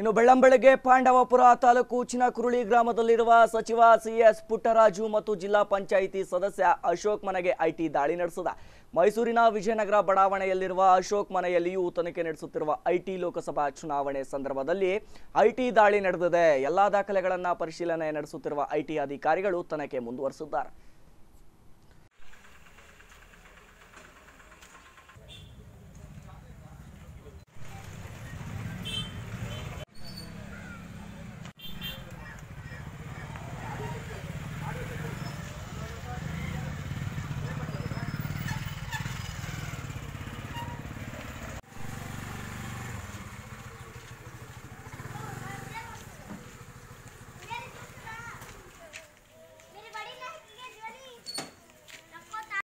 ಇನ್ನು ಬೆಳ್ಳಂಬೆಳಗ್ಗೆ ಪಾಂಡವಪುರ ತಾಲೂಕು ಚಿನಕುರುಳಿ ಗ್ರಾಮದಲ್ಲಿರುವ ಸಚಿವ ಸಿಎಸ್ ಪುಟ್ಟರಾಜು ಮತ್ತು ಜಿಲ್ಲಾ ಪಂಚಾಯಿತಿ ಸದಸ್ಯ ಅಶೋಕ್ ಮನೆಗೆ ಐಟಿ ದಾಳಿ ನಡೆಸಿದ ಮೈಸೂರಿನ ವಿಜಯನಗರ ಬಡಾವಣೆಯಲ್ಲಿರುವ ಅಶೋಕ್ ಮನೆಯಲ್ಲಿಯೂ ತನಿಖೆ ನಡೆಸುತ್ತಿರುವ ಐಟಿ ಲೋಕಸಭಾ ಚುನಾವಣೆ ಸಂದರ್ಭದಲ್ಲಿ ಐಟಿ ದಾಳಿ ನಡೆದಿದೆ ಎಲ್ಲಾ ದಾಖಲೆಗಳನ್ನು ಪರಿಶೀಲನೆ ನಡೆಸುತ್ತಿರುವ ಐಟಿ ಅಧಿಕಾರಿಗಳು ತನಿಖೆ ಮುಂದುವರೆಸಿದ್ದಾರೆ